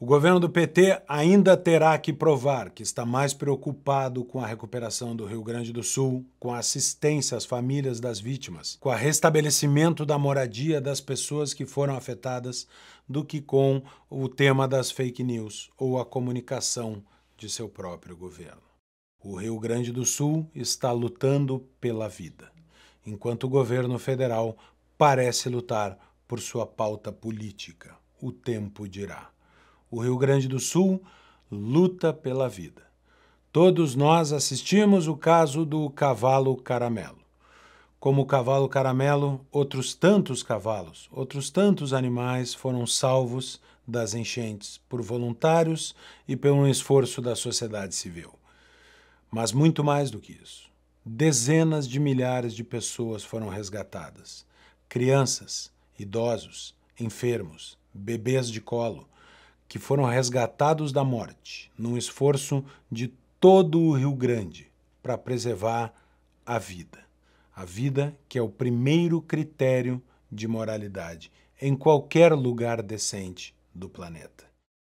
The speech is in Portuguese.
O governo do PT ainda terá que provar que está mais preocupado com a recuperação do Rio Grande do Sul, com a assistência às famílias das vítimas, com o restabelecimento da moradia das pessoas que foram afetadas, do que com o tema das fake news ou a comunicação de seu próprio governo. O Rio Grande do Sul está lutando pela vida, enquanto o governo federal parece lutar por sua pauta política. O tempo dirá o Rio Grande do Sul luta pela vida. Todos nós assistimos o caso do cavalo caramelo. Como o cavalo caramelo, outros tantos cavalos, outros tantos animais foram salvos das enchentes por voluntários e pelo esforço da sociedade civil. Mas muito mais do que isso. Dezenas de milhares de pessoas foram resgatadas: crianças, idosos, enfermos, bebês de colo, que foram resgatados da morte num esforço de todo o Rio Grande para preservar a vida. A vida que é o primeiro critério de moralidade em qualquer lugar decente do planeta.